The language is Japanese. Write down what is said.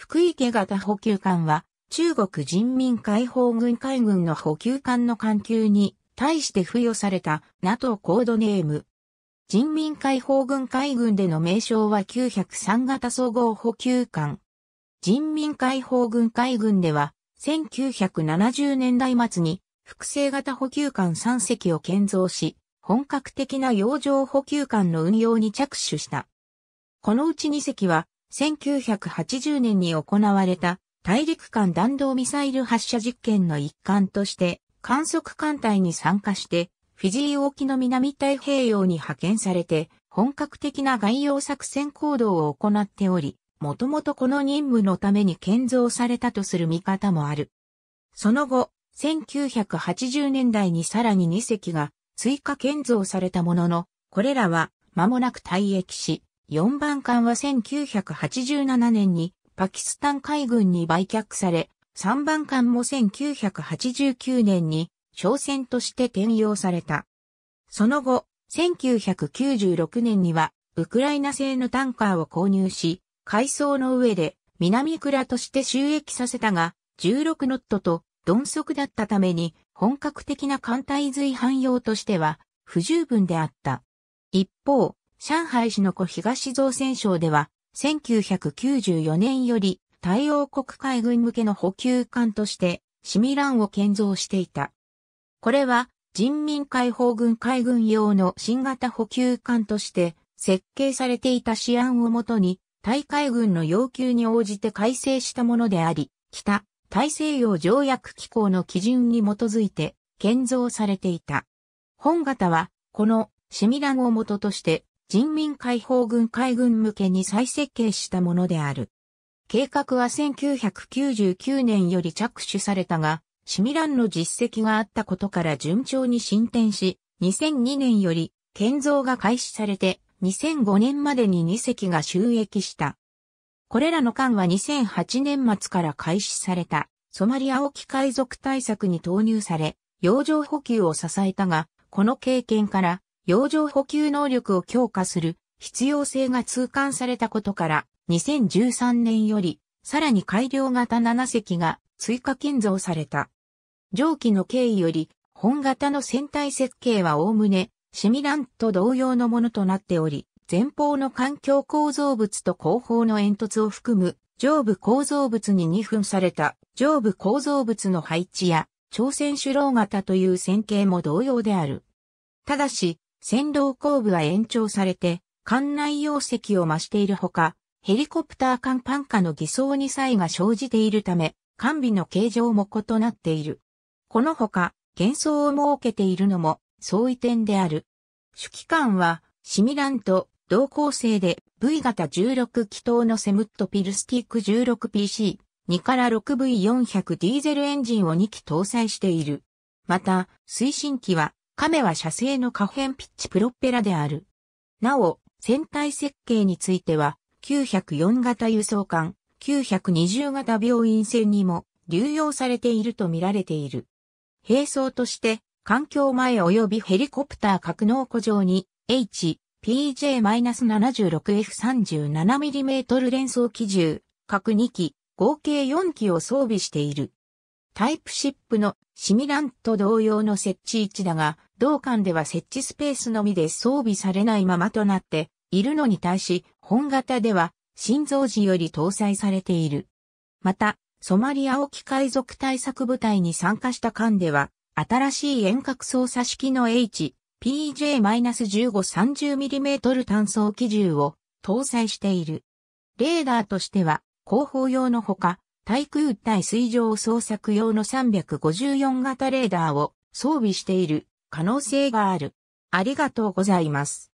福井家型補給艦は、中国人民解放軍海軍の補給艦の艦級に対して付与された NATO コードネーム。人民解放軍海軍での名称は903型総合補給艦。人民解放軍海軍では、1970年代末に複製型補給艦3隻を建造し、本格的な洋上補給艦の運用に着手した。このうち2隻は1980年に行われた大陸間弾道ミサイル発射実験の一環として観測艦隊に参加してフィジー沖の南太平洋に派遣されて本格的な外洋作戦行動を行っており、もともとこの任務のために建造されたとする見方もある。その後、1980年代にさらに2隻が追加建造されたものの、これらは間もなく退役し、4番艦は1987年にパキスタン海軍に売却され、3番艦も1989年に商船として転用された。その後、1996年にはウクライナ製のタンカーを購入し、海藻の上で南倉として収益させたが、16ノットと鈍足だったために本格的な艦隊随汎用としては不十分であった。一方、上海市の古東造船省では、1994年より太陽国海軍向けの補給艦として、シミランを建造していた。これは、人民解放軍海軍用の新型補給艦として設計されていた試案をもとに、大海軍の要求に応じて改正したものであり、北、大西洋条約機構の基準に基づいて建造されていた。本型は、このシミランをととして、人民解放軍海軍向けに再設計したものである。計画は1999年より着手されたが、シミランの実績があったことから順調に進展し、2002年より建造が開始されて、2005年までに2隻が収益した。これらの艦は2008年末から開始された、ソマリア沖海賊対策に投入され、洋上補給を支えたが、この経験から、洋上補給能力を強化する必要性が痛感されたことから、2013年より、さらに改良型7隻が追加建造された。上記の経緯より、本型の船体設計は概ね、シミランと同様のものとなっており、前方の環境構造物と後方の煙突を含む上部構造物に2分された上部構造物の配置や朝鮮首脳型という線形も同様である。ただし、先導工部は延長されて、艦内容積を増しているほか、ヘリコプター艦パン下の偽装に差異が生じているため、艦備の形状も異なっている。このほか、幻想を設けているのも、相違点である。主機関は、シミランと同構成で V 型16気筒のセムットピルスティック 16PC、2から 6V400 ディーゼルエンジンを2機搭載している。また、推進機は亀は射精の可変ピッチプロペラである。なお、船体設計については、904型輸送艦、920型病院船にも流用されていると見られている。並走として、環境前及びヘリコプター格納庫上に H、PJ-76F37mm 連装機銃、各2機、合計4機を装備している。タイプシップのシミランと同様の設置位置だが、同館では設置スペースのみで装備されないままとなっているのに対し、本型では心臓時より搭載されている。また、ソマリア沖海賊対策部隊に参加した艦では、新しい遠隔操作式の H、PJ-1530mm 単装機銃を搭載している。レーダーとしては、広報用のほか、対空対水上捜索用の354型レーダーを装備している可能性がある。ありがとうございます。